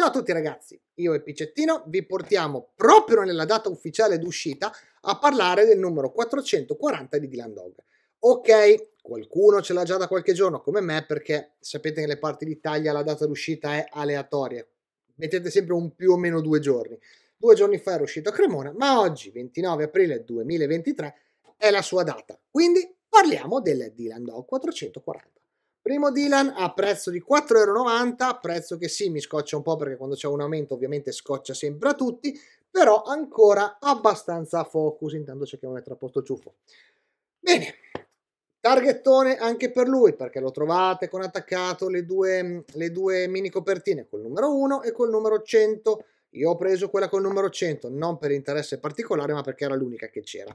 Ciao a tutti ragazzi, io e Picettino vi portiamo proprio nella data ufficiale d'uscita a parlare del numero 440 di Dylan Dog. Ok, qualcuno ce l'ha già da qualche giorno come me perché sapete che nelle parti d'Italia la data d'uscita è aleatoria, mettete sempre un più o meno due giorni. Due giorni fa era uscito a Cremona, ma oggi, 29 aprile 2023, è la sua data. Quindi parliamo del Dylan Dog 440. Primo Dylan a prezzo di 4,90 euro, prezzo che sì mi scoccia un po' perché quando c'è un aumento ovviamente scoccia sempre a tutti, però ancora abbastanza focus, intanto cerchiamo di mettere a posto il ciuffo. Bene, targettone anche per lui perché lo trovate con attaccato le due, le due mini copertine col numero 1 e col numero 100. Io ho preso quella col numero 100, non per interesse particolare ma perché era l'unica che c'era.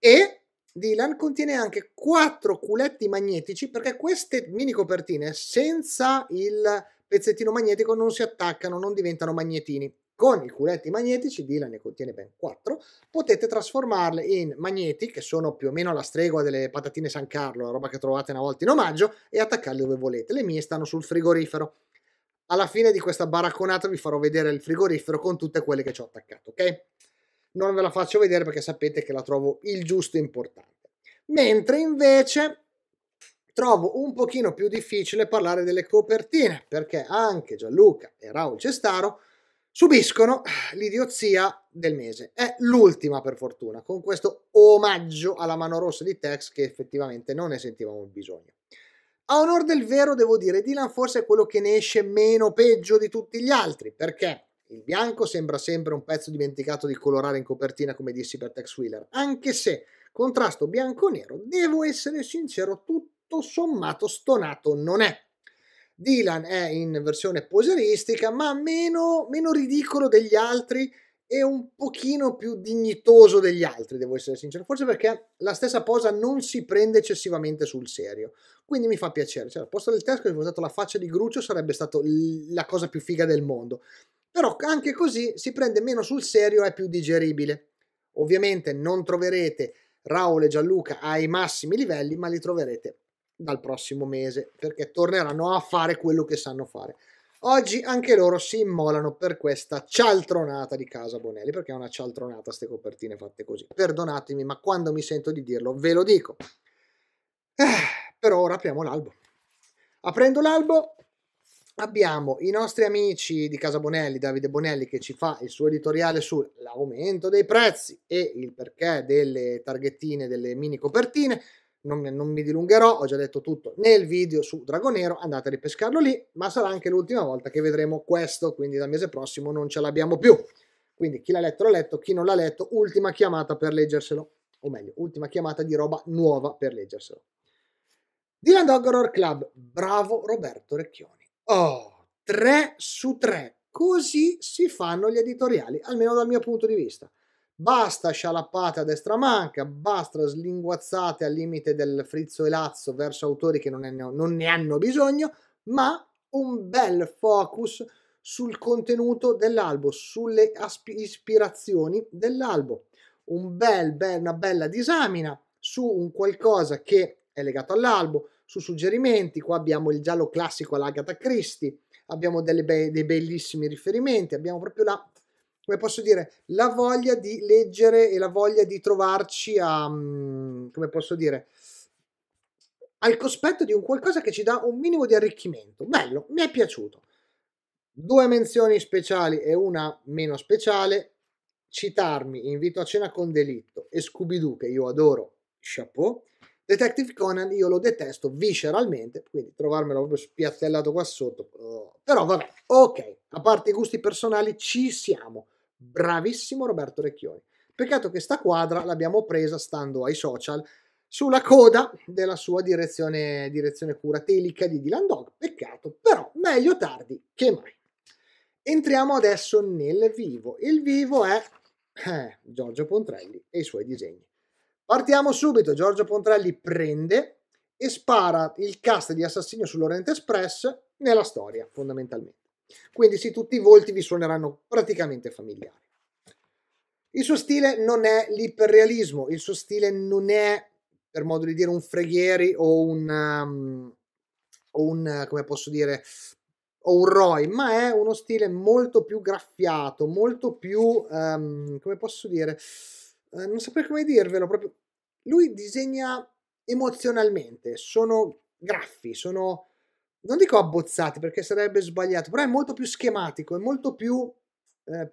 E Dylan contiene anche quattro culetti magnetici perché queste mini copertine senza il pezzettino magnetico non si attaccano, non diventano magnetini. Con i culetti magnetici, Dylan ne contiene ben quattro, potete trasformarle in magneti, che sono più o meno la stregua delle patatine San Carlo, la roba che trovate una volta in omaggio, e attaccarle dove volete. Le mie stanno sul frigorifero. Alla fine di questa baracconata vi farò vedere il frigorifero con tutte quelle che ci ho attaccato, ok? non ve la faccio vedere perché sapete che la trovo il giusto e importante. Mentre invece trovo un pochino più difficile parlare delle copertine, perché anche Gianluca e Raul Cestaro subiscono l'idiozia del mese. È l'ultima per fortuna, con questo omaggio alla mano rossa di Tex che effettivamente non ne sentivamo il bisogno. A onor del vero devo dire, Dylan forse è quello che ne esce meno peggio di tutti gli altri, perché il bianco sembra sempre un pezzo dimenticato di colorare in copertina, come dissi per Tex Wheeler, anche se contrasto bianco-nero, devo essere sincero, tutto sommato stonato non è. Dylan è in versione poseristica, ma meno, meno ridicolo degli altri e un pochino più dignitoso degli altri, devo essere sincero, forse perché la stessa posa non si prende eccessivamente sul serio. Quindi mi fa piacere, cioè al posto del testo che ho usato la faccia di Grucio, sarebbe stata la cosa più figa del mondo però anche così si prende meno sul serio e è più digeribile. Ovviamente non troverete Raul e Gianluca ai massimi livelli, ma li troverete dal prossimo mese perché torneranno a fare quello che sanno fare. Oggi anche loro si immolano per questa cialtronata di Casa Bonelli, perché è una cialtronata queste copertine fatte così. Perdonatemi, ma quando mi sento di dirlo ve lo dico. Eh, però ora apriamo l'albo. Aprendo l'albo abbiamo i nostri amici di Casa Bonelli, Davide Bonelli, che ci fa il suo editoriale sull'aumento dei prezzi e il perché delle targhettine, delle mini copertine. Non, non, mi dilungherò, ho già detto tutto nel video su Dragonero, andate a ripescarlo lì, ma sarà anche l'ultima volta che vedremo questo, quindi dal mese prossimo non ce l'abbiamo più. Quindi chi l'ha letto l'ha letto, chi non l'ha letto, ultima chiamata per leggerselo, o meglio, ultima chiamata di roba nuova per leggerselo. Dylan Dog Horror Club, bravo Roberto Recchioni. Oh, 3 su 3. Così si fanno gli editoriali, almeno dal mio punto di vista. Basta scialappate a destra manca, basta slinguazzate al limite del frizzo e lazzo verso autori che non ne, hanno, non ne hanno bisogno, ma un bel focus sul contenuto dell'albo, sulle ispirazioni dell'albo. Un bel, bel, una bella disamina su un qualcosa che è legato all'albo. Su suggerimenti, qua abbiamo il giallo classico all'Agatha Christie, abbiamo be- dei bellissimi riferimenti, abbiamo proprio la, come posso dire, la voglia di leggere e la voglia di trovarci a, mm, come posso dire, al cospetto di un qualcosa che ci dà un minimo di arricchimento. Bello, mi è piaciuto. Due menzioni speciali e una meno speciale. Citarmi Invito a cena con delitto e Scooby-Doo, che io adoro, chapeau. Detective Conan io lo detesto visceralmente, quindi trovarmelo proprio spiazzellato qua sotto. Oh, però vabbè, ok, a parte i gusti personali ci siamo. Bravissimo Roberto Recchioni. Peccato che sta quadra l'abbiamo presa stando ai social sulla coda della sua direzione, direzione curatelica di Dylan Dog. Peccato, però meglio tardi che mai. Entriamo adesso nel vivo. Il vivo è eh, Giorgio Pontrelli e i suoi disegni. Partiamo subito, Giorgio Pontrelli prende e spara il cast di Assassino sull'Orient Express nella storia, fondamentalmente. Quindi sì, tutti i volti vi suoneranno praticamente familiari. Il suo stile non è l'iperrealismo, il suo stile non è, per modo di dire, un Freghieri o un, um, o un come posso dire, o un Roy, ma è uno stile molto più graffiato, molto più, um, come posso dire, eh, non saprei come dirvelo proprio. Lui disegna emozionalmente, sono graffi, sono non dico abbozzati perché sarebbe sbagliato, però è molto più schematico, è molto più eh,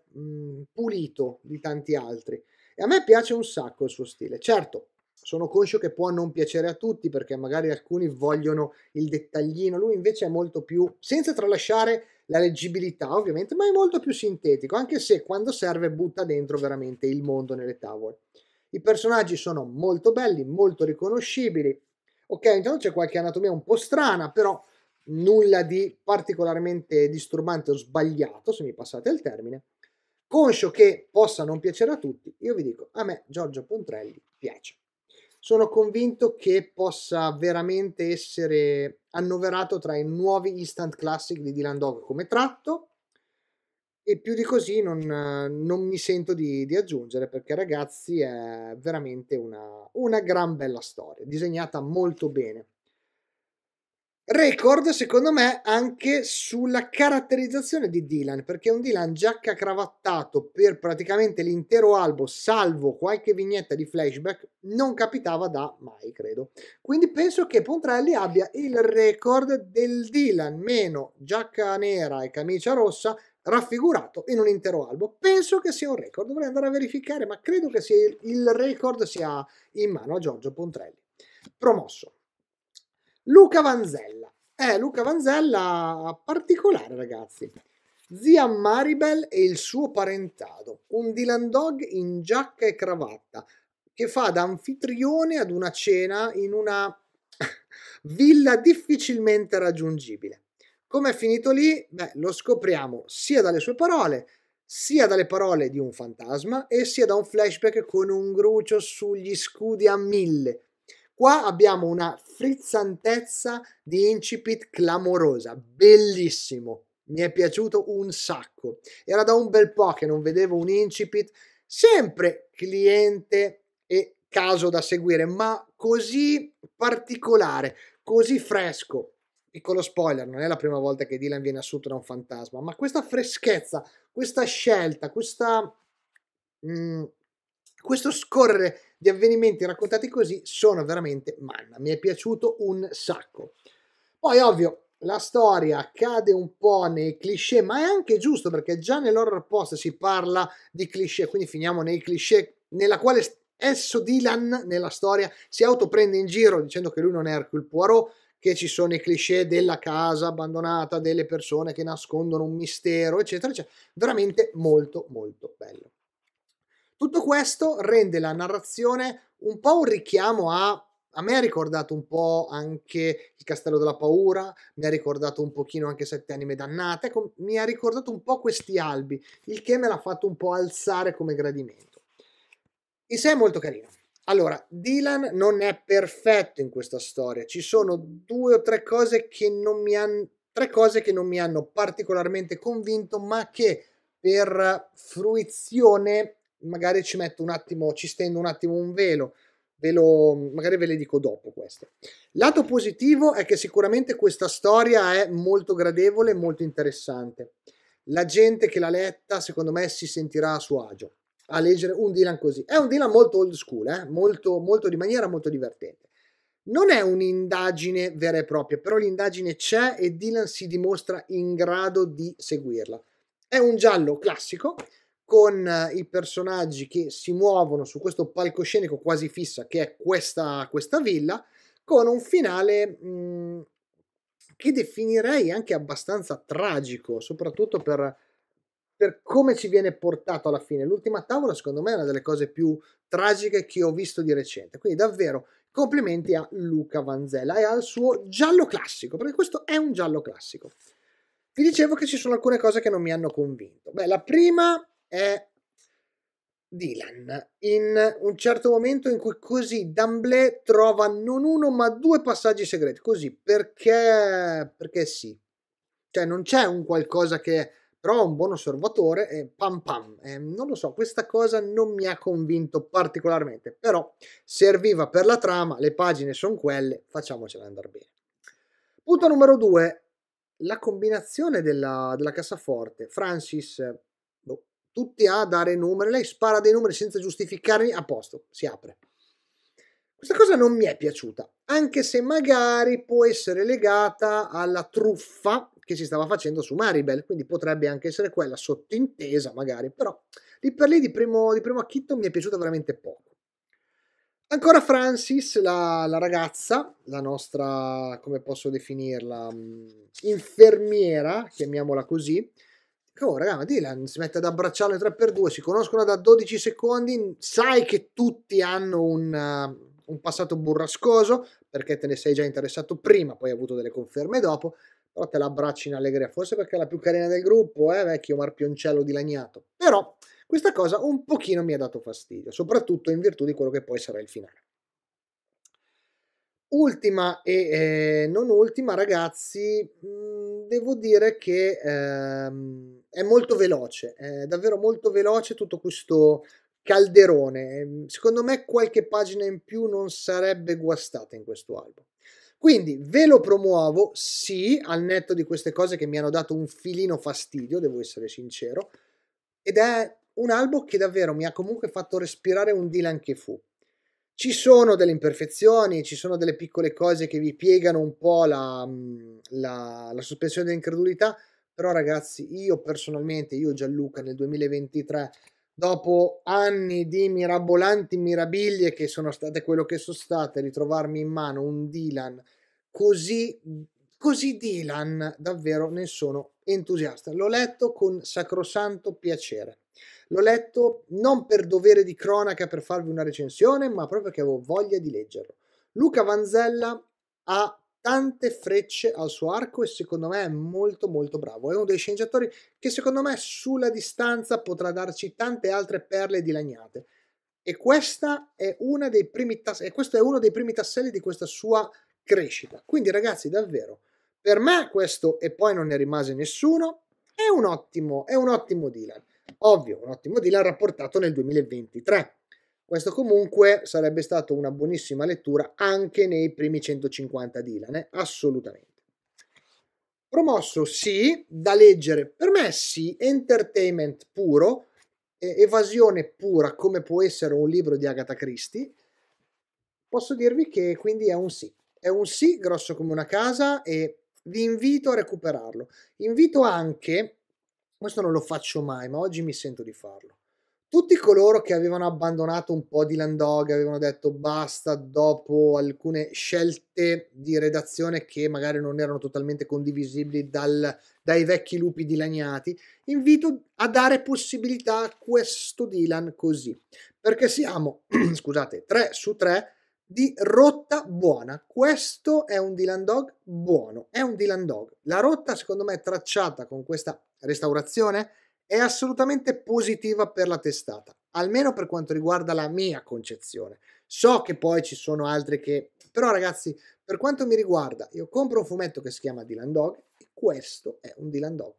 pulito di tanti altri. E a me piace un sacco il suo stile. Certo, sono conscio che può non piacere a tutti perché magari alcuni vogliono il dettaglino, lui invece è molto più, senza tralasciare la leggibilità ovviamente, ma è molto più sintetico, anche se quando serve butta dentro veramente il mondo nelle tavole. I personaggi sono molto belli, molto riconoscibili, ok, intanto c'è qualche anatomia un po' strana, però nulla di particolarmente disturbante o sbagliato, se mi passate il termine. Conscio che possa non piacere a tutti, io vi dico, a me Giorgio Pontrelli piace sono convinto che possa veramente essere annoverato tra i nuovi instant classic di Dylan Dog come tratto e più di così non, non mi sento di, di, aggiungere perché ragazzi è veramente una, una gran bella storia disegnata molto bene Record, secondo me, anche sulla caratterizzazione di Dylan, perché è un Dylan giacca cravattato per praticamente l'intero albo, salvo qualche vignetta di flashback, non capitava da mai, credo. Quindi penso che Pontrelli abbia il record del Dylan meno giacca nera e camicia rossa raffigurato in un intero albo. Penso che sia un record, dovrei andare a verificare, ma credo che il record sia in mano a Giorgio Pontrelli. Promosso. Luca Vanzella. Eh, Luca Vanzella particolare, ragazzi. Zia Maribel e il suo parentado, un Dylan Dog in giacca e cravatta, che fa da anfitrione ad una cena in una villa difficilmente raggiungibile. Come è finito lì? Beh, lo scopriamo sia dalle sue parole, sia dalle parole di un fantasma e sia da un flashback con un grucio sugli scudi a mille Qua abbiamo una frizzantezza di incipit clamorosa, bellissimo, mi è piaciuto un sacco. Era da un bel po' che non vedevo un incipit, sempre cliente e caso da seguire, ma così particolare, così fresco. Piccolo spoiler, non è la prima volta che Dylan viene assunto da un fantasma, ma questa freschezza, questa scelta, questa... Mm, questo scorrere di avvenimenti raccontati così sono veramente manna, mi è piaciuto un sacco. Poi ovvio, la storia cade un po' nei cliché, ma è anche giusto perché già nell'horror post si parla di cliché, quindi finiamo nei cliché nella quale esso Dylan nella storia si autoprende in giro dicendo che lui non è Hercule Poirot, che ci sono i cliché della casa abbandonata, delle persone che nascondono un mistero, eccetera, eccetera. Veramente molto molto bello. Tutto questo rende la narrazione un po' un richiamo a a me ha ricordato un po' anche Il Castello della Paura, mi ha ricordato un pochino anche Sette Anime Dannate, ecco, mi ha ricordato un po' questi albi, il che me l'ha fatto un po' alzare come gradimento. In sé è molto carino. Allora, Dylan non è perfetto in questa storia, ci sono due o tre cose che non mi hanno, tre cose che non mi hanno particolarmente convinto, ma che per fruizione magari ci metto un attimo, ci stendo un attimo un velo, ve lo, magari ve le dico dopo queste. Lato positivo è che sicuramente questa storia è molto gradevole e molto interessante. La gente che l'ha letta, secondo me, si sentirà a suo agio a leggere un Dylan così. È un Dylan molto old school, eh? molto, molto di maniera molto divertente. Non è un'indagine vera e propria, però l'indagine c'è e Dylan si dimostra in grado di seguirla. È un giallo classico, con eh, i personaggi che si muovono su questo palcoscenico quasi fissa che è questa, questa villa, con un finale mh, mm, che definirei anche abbastanza tragico, soprattutto per, per come ci viene portato alla fine. L'ultima tavola, secondo me, è una delle cose più tragiche che ho visto di recente. Quindi, davvero, complimenti a Luca Vanzella e al suo giallo classico, perché questo è un giallo classico. Vi dicevo che ci sono alcune cose che non mi hanno convinto. Beh, la prima è Dylan in un certo momento in cui così D'Amblè trova non uno ma due passaggi segreti, così perché, perché sì. Cioè non c'è un qualcosa che però è un buon osservatore e pam pam, eh, non lo so, questa cosa non mi ha convinto particolarmente, però serviva per la trama, le pagine sono quelle, facciamocela andare bene. Punto numero due, la combinazione della, della cassaforte, Francis tutti a dare numeri, lei spara dei numeri senza giustificarli, a posto, si apre. Questa cosa non mi è piaciuta, anche se magari può essere legata alla truffa che si stava facendo su Maribel, quindi potrebbe anche essere quella sottintesa magari, però lì per lì di primo, di primo acchitto mi è piaciuta veramente poco. Ancora Francis, la, la, ragazza, la nostra, come posso definirla, mm, infermiera, chiamiamola così, Oh, raga, ma Dylan si mette ad abbracciarle 3x2, si conoscono da 12 secondi, sai che tutti hanno un, uh, un, passato burrascoso, perché te ne sei già interessato prima, poi hai avuto delle conferme dopo, però te l'abbracci in allegria, forse perché è la più carina del gruppo, eh, vecchio marpioncello dilaniato. Però questa cosa un pochino mi ha dato fastidio, soprattutto in virtù di quello che poi sarà il finale. Ultima e eh, non ultima, ragazzi... Mh, mm, devo dire che ehm, è molto veloce, è davvero molto veloce tutto questo calderone. Ehm, secondo me qualche pagina in più non sarebbe guastata in questo album. Quindi ve lo promuovo, sì, al netto di queste cose che mi hanno dato un filino fastidio, devo essere sincero, ed è un album che davvero mi ha comunque fatto respirare un Dylan che fu. Ci sono delle imperfezioni, ci sono delle piccole cose che vi piegano un po' la, mm, la, la sospensione dell'incredulità, però ragazzi io personalmente, io Gianluca nel 2023, dopo anni di mirabolanti mirabilie che sono state quello che sono state, ritrovarmi in mano un Dylan così, così Dylan, davvero ne sono entusiasta. L'ho letto con sacrosanto piacere. L'ho letto non per dovere di cronaca per farvi una recensione, ma proprio perché avevo voglia di leggerlo. Luca Vanzella ha tante frecce al suo arco e secondo me è molto molto bravo. È uno dei sceneggiatori che secondo me sulla distanza potrà darci tante altre perle dilagnate. E, è tas- e questo è uno dei primi tasselli di questa sua crescita. Quindi ragazzi, davvero, per me questo e poi non ne rimase nessuno è un ottimo, è un ottimo Dylan. Ovvio, un ottimo deal rapportato nel 2023. Questo comunque sarebbe stato una buonissima lettura anche nei primi 150 Dylan, eh? assolutamente. Promosso sì, da leggere, per me sì, entertainment puro, eh, evasione pura come può essere un libro di Agatha Christie. Posso dirvi che quindi è un sì, è un sì grosso come una casa e vi invito a recuperarlo. Invito anche questo non lo faccio mai, ma oggi mi sento di farlo. Tutti coloro che avevano abbandonato un po' di Landog, avevano detto basta dopo alcune scelte di redazione che magari non erano totalmente condivisibili dal, dai vecchi lupi dilaniati, invito a dare possibilità a questo Dylan così. Perché siamo, scusate, 3 su 3 di rotta buona. Questo è un Dylan Dog buono, è un Dylan Dog. La rotta, secondo me, tracciata con questa restaurazione è assolutamente positiva per la testata, almeno per quanto riguarda la mia concezione. So che poi ci sono altri che... Però ragazzi, per quanto mi riguarda, io compro un fumetto che si chiama Dylan Dog e questo è un Dylan Dog.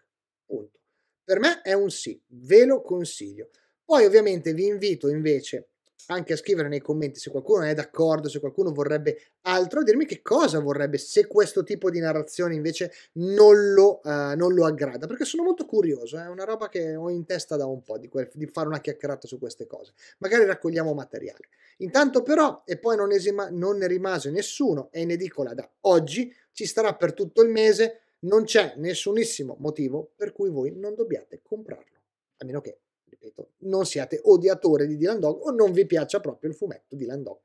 Punto. Per me è un sì, ve lo consiglio. Poi ovviamente vi invito invece anche a scrivere nei commenti se qualcuno è d'accordo, se qualcuno vorrebbe altro, dirmi che cosa vorrebbe se questo tipo di narrazione invece non lo, uh, non lo aggrada, perché sono molto curioso, è eh? una roba che ho in testa da un po' di, que- di, fare una chiacchierata su queste cose, magari raccogliamo materiale. Intanto però, e poi non, esima- non ne rimase nessuno, è in edicola da oggi, ci starà per tutto il mese, non c'è nessunissimo motivo per cui voi non dobbiate comprarlo, a meno che ripeto, non siate odiatore di Dylan Dog o non vi piaccia proprio il fumetto di Dylan Dog.